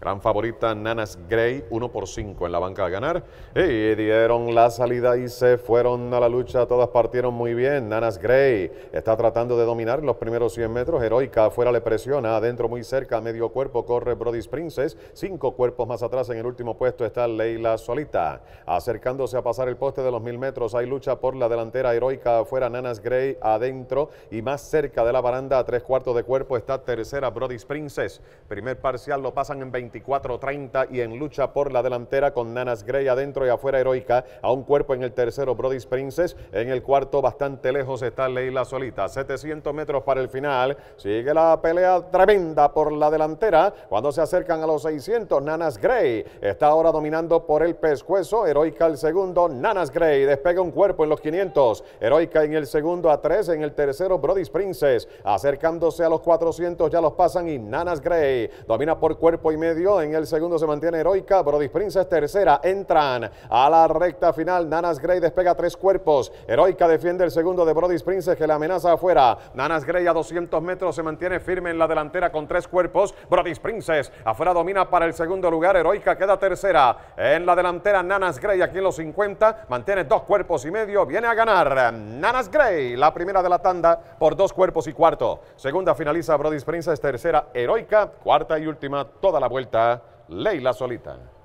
Gran favorita Nanas Gray, 1 por 5 en la banca de ganar. Y dieron la salida y se fueron a la lucha. Todas partieron muy bien. Nanas Gray está tratando de dominar los primeros 100 metros. Heroica afuera le presiona. Adentro muy cerca, medio cuerpo, corre Brody's Princess. Cinco cuerpos más atrás en el último puesto está Leila Solita. Acercándose a pasar el poste de los 1000 metros. Hay lucha por la delantera. Heroica afuera, Nanas Gray adentro. Y más cerca de la baranda, a tres cuartos de cuerpo, está tercera Brody's Princess. Primer parcial lo pasan en 20. 24-30 y en lucha por la delantera con Nanas Grey adentro y afuera heroica. A un cuerpo en el tercero, Brody Princess. En el cuarto, bastante lejos está Leila Solita. 700 metros para el final. Sigue la pelea tremenda por la delantera. Cuando se acercan a los 600, Nanas Grey está ahora dominando por el pescuezo. Heroica el segundo, Nanas Grey despega un cuerpo en los 500. Heroica en el segundo a tres en el tercero Brody Princess. Acercándose a los 400 ya los pasan y Nanas Grey domina por cuerpo y medio en el segundo, se mantiene heroica, Brody Princess tercera, entran a la recta final, Nanas Grey despega tres cuerpos, heroica defiende el segundo de Brody Princess que la amenaza afuera, Nanas Grey a 200 metros se mantiene firme en la delantera con tres cuerpos, Brody Princess afuera domina para el segundo lugar, heroica queda tercera, en la delantera Nanas Grey aquí en los 50, mantiene dos cuerpos y medio, viene a ganar Nanas Grey, la primera de la tanda por dos cuerpos y cuarto, segunda finaliza Brody Princess, tercera heroica, cuarta y última toda la vuelta. Leila Solita.